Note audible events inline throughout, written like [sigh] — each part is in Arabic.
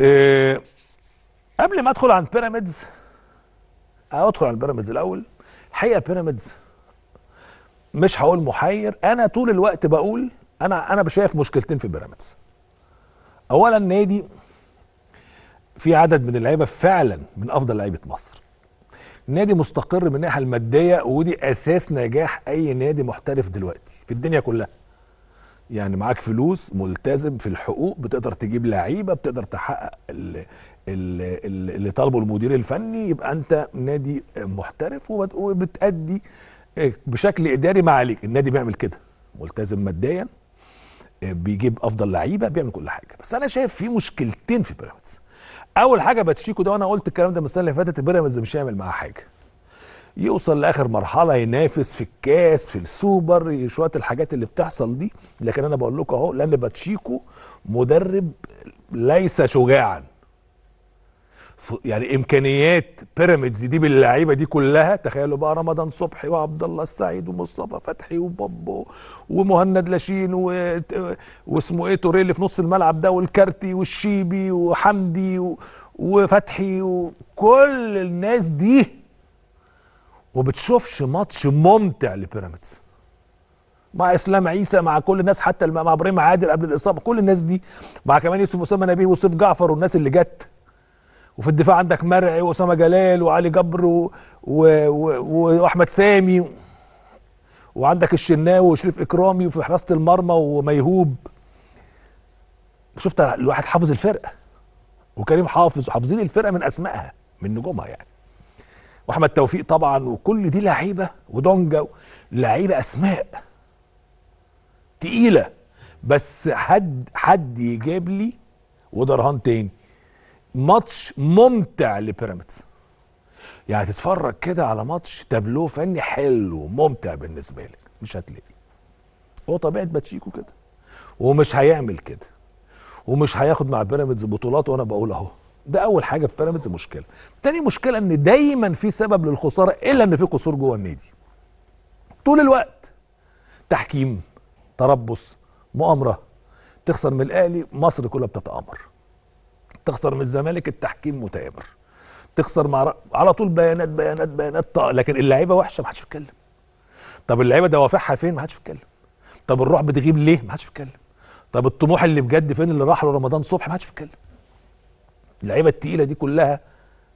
إيه قبل ما ادخل عن بيراميدز ادخل عن بيراميدز الاول الحقيقه بيراميدز مش هقول محير انا طول الوقت بقول انا انا شايف مشكلتين في بيراميدز اولا نادي في عدد من اللعيبه فعلا من افضل لعيبه مصر نادي مستقر من الناحيه الماديه ودي اساس نجاح اي نادي محترف دلوقتي في الدنيا كلها يعني معاك فلوس ملتزم في الحقوق بتقدر تجيب لعيبه بتقدر تحقق اللي, طالبه المدير الفني يبقى انت نادي محترف وبتأدي آه، بشكل اداري ما عليك النادي بيعمل كده ملتزم ماديا آه، بيجيب افضل لعيبه بيعمل كل حاجه بس انا شايف في مشكلتين في بيراميدز اول حاجه باتشيكو ده وانا قلت الكلام ده من السنه اللي فاتت بيراميدز مش هيعمل معاه حاجه يوصل لاخر مرحله ينافس في الكاس في السوبر شويه الحاجات اللي بتحصل دي لكن انا بقول لكم اهو لان باتشيكو مدرب ليس شجاعا يعني امكانيات بيراميدز دي باللعيبه دي كلها تخيلوا بقى رمضان صبحي وعبد الله السعيد ومصطفى فتحي وبابو ومهند لاشين و... واسمه ايه توريه اللي في نص الملعب ده والكارتي والشيبي وحمدي و... وفتحي وكل الناس دي وبتشوفش ماتش ممتع لبيراميدز مع اسلام عيسى مع كل الناس حتى مع ابراهيم عادل قبل الاصابه كل الناس دي مع كمان يوسف اسامه نبيه ويوسف جعفر والناس اللي جت وفي الدفاع عندك مرعي واسامه جلال وعلي جبر و... و... و... واحمد سامي وعندك الشناوي وشريف اكرامي وفي حراسه المرمى وميهوب شفت الواحد حافظ الفرقه وكريم حافظ وحافظين الفرقه من اسمائها من نجومها يعني واحمد توفيق طبعا وكل دي لعيبه ودونجا لعيبه اسماء تقيله بس حد حد يجيب لي ودرهان تاني ماتش ممتع لبيراميدز يعني تتفرج كده على ماتش تابلو فني حلو ممتع بالنسبه لك مش هتلاقي هو طبيعه باتشيكو كده ومش هيعمل كده ومش هياخد مع بيراميدز بطولات وانا بقول اهو ده اول حاجه في بيراميدز مشكله تاني مشكله ان دايما في سبب للخساره الا ان في قصور جوه النادي طول الوقت تحكيم تربص مؤامره تخسر من الاهلي مصر كلها بتتامر تخسر من الزمالك التحكيم متامر تخسر مع على طول بيانات بيانات بيانات طا... لكن اللعيبه وحشه ما حدش بيتكلم طب اللعيبه دوافعها فين ما حدش بيتكلم طب الروح بتغيب ليه ما حدش بيتكلم طب الطموح اللي بجد فين اللي راح له رمضان صبحي ما حدش بيتكلم اللعيبه التقيله دي كلها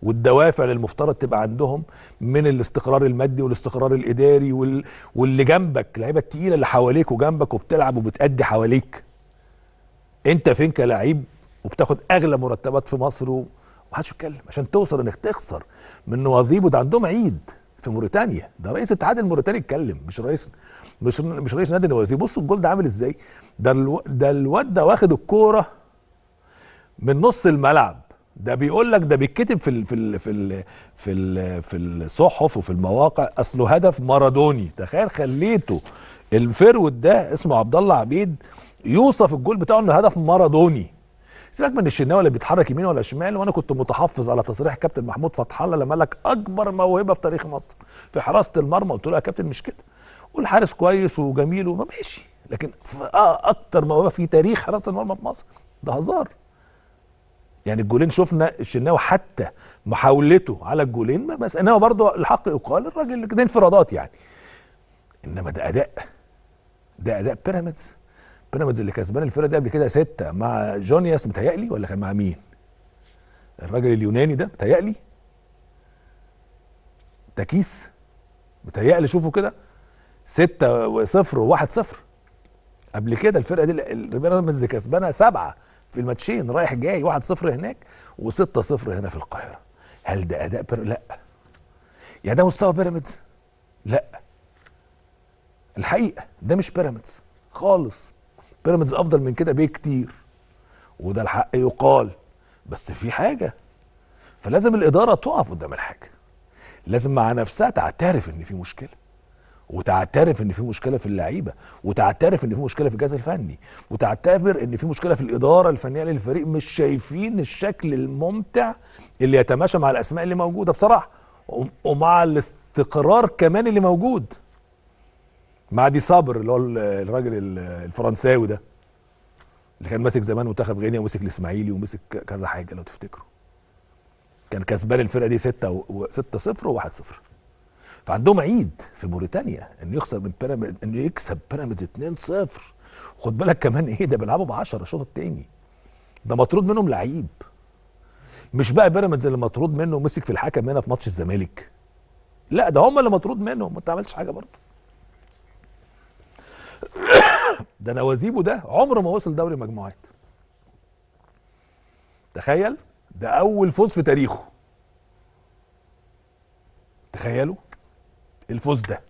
والدوافع اللي المفترض تبقى عندهم من الاستقرار المادي والاستقرار الاداري وال... واللي جنبك اللعيبه التقيله اللي حواليك وجنبك وبتلعب وبتأدي حواليك انت فين كلاعب وبتاخد اغلى مرتبات في مصر ومحدش بيتكلم عشان توصل انك تخسر من نواظيب وده عندهم عيد في موريتانيا ده رئيس الاتحاد الموريتاني اتكلم مش رئيس مش مش رئيس نادي نوازيب بصوا الجول ده عامل ازاي ده الو... ده الواد ده واخد الكوره من نص الملعب ده بيقول لك ده بيتكتب في الـ في الـ في الـ في, الـ في الصحف وفي المواقع اصله هدف مارادوني تخيل خليته الفيرود ده اسمه عبد الله عبيد يوصف الجول بتاعه انه هدف مارادوني سيبك من الشناوي اللي بيتحرك يمين ولا شمال وانا كنت متحفظ على تصريح كابتن محمود فتح الله لما قال لك اكبر موهبه في تاريخ مصر في حراسه المرمى قلت له يا كابتن مش كده قول حارس كويس وجميل وماشي لكن آه، اكتر موهبه في تاريخ حراسه المرمى في مصر ده هزار يعني الجولين شفنا الشناوي حتى محاولته على الجولين ما بس برضه الحق يقال الراجل ده انفرادات يعني انما ده اداء ده اداء بيراميدز بيراميدز اللي كسبان الفرقه دي قبل كده سته مع جونياس متهيألي ولا كان مع مين؟ الراجل اليوناني ده متهيألي تكيس متهيألي شوفوا كده ستة وصفر وواحد صفر قبل كده الفرقه دي بيراميدز كسبانها سبعه في الماتشين رايح جاي 1-0 هناك و6-0 هنا في القاهره هل ده اداء بير... لا يعني ده مستوى بيراميدز لا الحقيقه ده مش بيراميدز خالص بيراميدز افضل من كده بكتير وده الحق يقال بس في حاجه فلازم الاداره تقف قدام الحاجه لازم مع نفسها تعترف ان في مشكله وتعترف ان في مشكله في اللعيبه وتعترف ان في مشكله في الجهاز الفني وتعتبر ان في مشكله في الاداره الفنيه للفريق مش شايفين الشكل الممتع اللي يتماشى مع الاسماء اللي موجوده بصراحه ومع الاستقرار كمان اللي موجود مع دي صابر اللي هو الراجل الفرنساوي ده اللي كان ماسك زمان منتخب غينيا ومسك الاسماعيلي ومسك كذا حاجه لو تفتكروا كان كسبان الفرقه دي 6 و 6 0 و 1 0 فعندهم عيد في موريتانيا انه يخسر من بيراميد انه يكسب بيراميدز 2-0 خد بالك كمان ايه ده بيلعبوا ب 10 الشوط الثاني ده مطرود منهم لعيب مش بقى بيراميدز اللي مطرود منه مسك في الحكم هنا في ماتش الزمالك لا ده هم اللي مطرود منهم ما انت عملتش حاجه برضه [coughs] ده نوازيبه ده عمره ما وصل دوري مجموعات تخيل ده اول فوز في تاريخه تخيلوا الفوز ده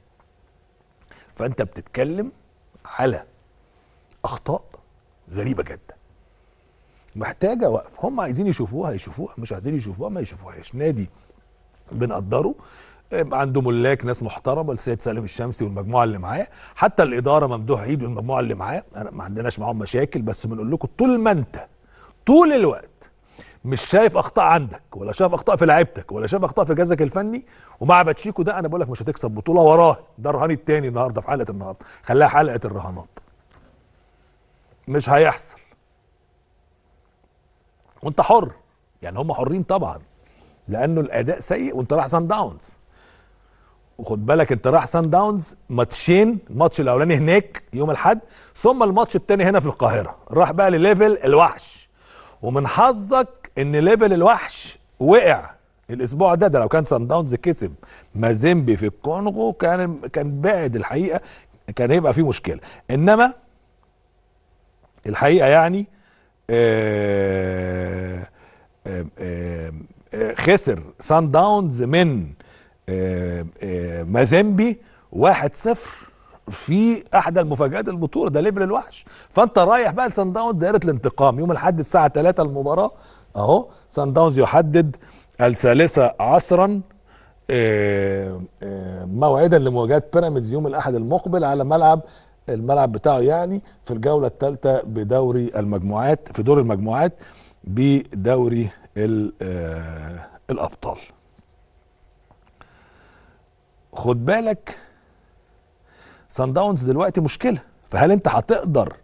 فانت بتتكلم على اخطاء غريبه جدا محتاجه وقف هم عايزين يشوفوها هيشوفوها مش عايزين يشوفوها ما يشوفوهاش نادي بنقدره آه، عنده ملاك ناس محترمه السيد سالم الشمسي والمجموعه اللي معاه حتى الاداره ممدوح عيد والمجموعه اللي معاه ما عندناش معاهم مشاكل بس بنقول لكم طول ما انت طول الوقت مش شايف اخطاء عندك ولا شايف اخطاء في لعيبتك ولا شايف اخطاء في جهازك الفني ومع باتشيكو ده انا بقول لك مش هتكسب بطوله وراه ده الرهان الثاني النهارده في حلقه النهارده خليها حلقه الرهانات مش هيحصل وانت حر يعني هم حرين طبعا لانه الاداء سيء وانت رايح سان داونز وخد بالك انت رايح سان داونز ماتشين الماتش الاولاني هناك يوم الاحد ثم الماتش الثاني هنا في القاهره راح بقى لليفل الوحش ومن حظك ان ليفل الوحش وقع الاسبوع ده ده لو كان سان داونز كسب مازيمبي في الكونغو كان كان بعد الحقيقه كان هيبقى فيه مشكله انما الحقيقه يعني آه، آه، آه، خسر سان داونز من مازيمبي 1-0 في احدى المفاجات البطوله ده ليفل الوحش فانت رايح بقى لسان داونز دايره الانتقام يوم الاحد الساعه 3 المباراه اهو سان داونز يحدد الثالثه عصرا آه، آه، موعدا لمواجهه بيراميدز يوم الاحد المقبل على ملعب الملعب بتاعه يعني في الجوله الثالثه بدوري المجموعات في دور المجموعات بدوري آه، الابطال خد بالك سان داونز دلوقتي مشكله فهل انت هتقدر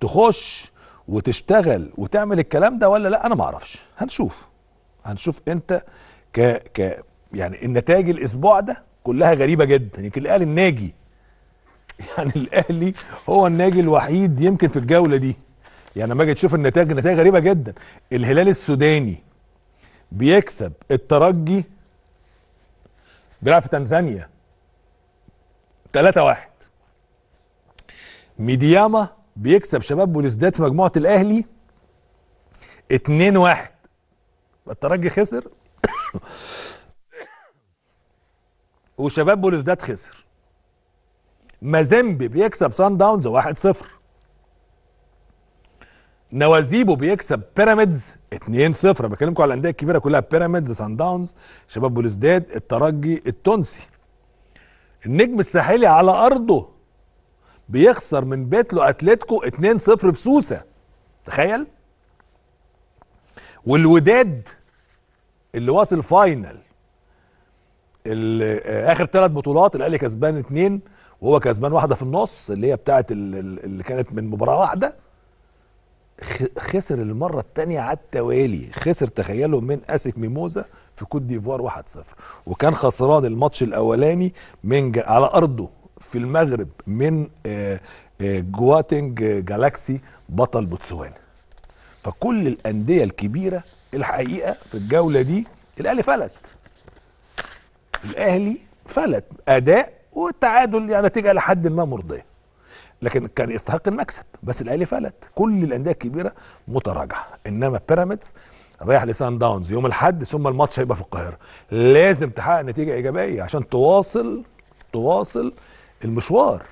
تخش وتشتغل وتعمل الكلام ده ولا لا انا ما اعرفش هنشوف هنشوف انت ك ك يعني النتائج الاسبوع ده كلها غريبه جدا يمكن الاهلي الناجي [laughs] يعني الاهلي هو الناجي الوحيد يمكن في الجوله دي يعني لما اجي تشوف النتائج النتائج غريبه جدا الهلال السوداني بيكسب الترجي بيلعب في تنزانيا 3 1 ميدياما بيكسب شباب بوليسداد في مجموعه الاهلي 2 1 الترجي خسر [coughs] وشباب بوليسداد خسر مازيمبي بيكسب سان داونز 1 0 نوازيبو بيكسب بيراميدز 2 0 بكلمكم على الانديه الكبيره كلها بيراميدز سان داونز شباب بوليسداد الترجي التونسي النجم الساحلي على ارضه بيخسر من بيتلو اتلتيكو 2-0 في سوسه تخيل والوداد اللي واصل فاينل اخر ثلاث بطولات الاهلي كسبان اثنين وهو كسبان واحده في النص اللي هي بتاعه اللي كانت من مباراه واحده خسر المره الثانيه على التوالي خسر تخيلوا من اسك ميموزا في كوت ديفوار 1-0 وكان خسران الماتش الاولاني من على ارضه في المغرب من آه، آه، جواتنج جالاكسي بطل بوتسوانا فكل الانديه الكبيره الحقيقه في الجوله دي الاهلي فلت الاهلي فلت اداء والتعادل يعني نتيجه لحد ما مرضيه لكن كان يستحق المكسب بس الاهلي فلت كل الانديه الكبيره متراجعه انما بيراميدز رايح لسان داونز يوم الاحد ثم الماتش هيبقى في القاهره لازم تحقق نتيجه ايجابيه عشان تواصل تواصل المشوار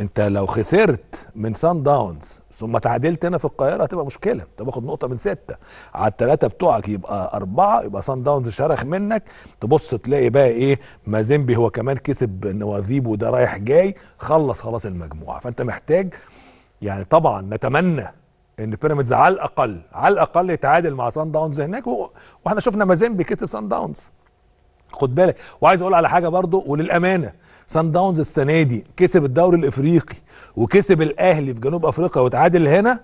انت لو خسرت من سان داونز ثم تعادلت هنا في القاهره هتبقى مشكله انت باخد نقطه من سته على الثلاثه بتوعك يبقى اربعه يبقى سان داونز شرخ منك تبص تلاقي بقى ايه مازيمبي هو كمان كسب نواذيب وده رايح جاي خلص خلاص المجموعه فانت محتاج يعني طبعا نتمنى ان بيراميدز على الاقل على الاقل يتعادل مع سان داونز هناك واحنا شفنا مازيمبي كسب سان داونز خد بالك وعايز اقول على حاجه برضو وللامانه سان داونز السنه دي كسب الدوري الافريقي وكسب الاهلي في جنوب افريقيا وتعادل هنا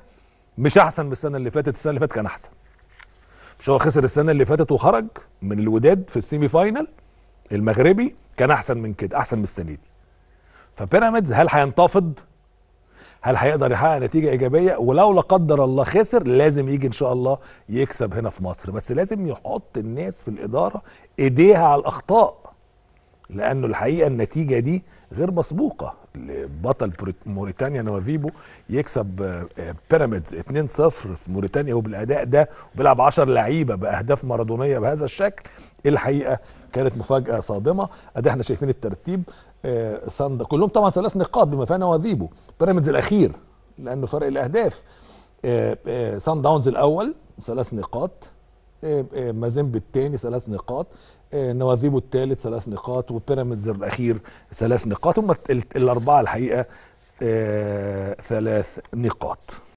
مش احسن من السنه اللي فاتت السنه اللي فاتت كان احسن مش هو خسر السنه اللي فاتت وخرج من الوداد في السيمي فاينل المغربي كان احسن من كده احسن من السنه دي فبيراميدز هل هينتفض هل هيقدر يحقق نتيجه ايجابيه ولو لا قدر الله خسر لازم يجي ان شاء الله يكسب هنا في مصر بس لازم يحط الناس في الاداره ايديها على الاخطاء لانه الحقيقه النتيجه دي غير مسبوقه بطل موريتانيا نوافيبو يكسب آه، بيراميدز 2-0 في موريتانيا وبالاداء ده وبيلعب 10 لعيبه باهداف مارادونيه بهذا الشكل الحقيقه كانت مفاجاه صادمه ادي احنا شايفين الترتيب آه، صند كلهم طبعا ثلاث نقاط بما فيها نواذيبه بيراميدز الاخير لانه فرق الاهداف صن آه، آه، داونز الاول ثلاث نقاط مازيمبي الثاني ثلاث نقاط نواذيبه الثالث ثلاث نقاط وبيراميدز الاخير ثلاث نقاط هم الاربعه الحقيقه ثلاث نقاط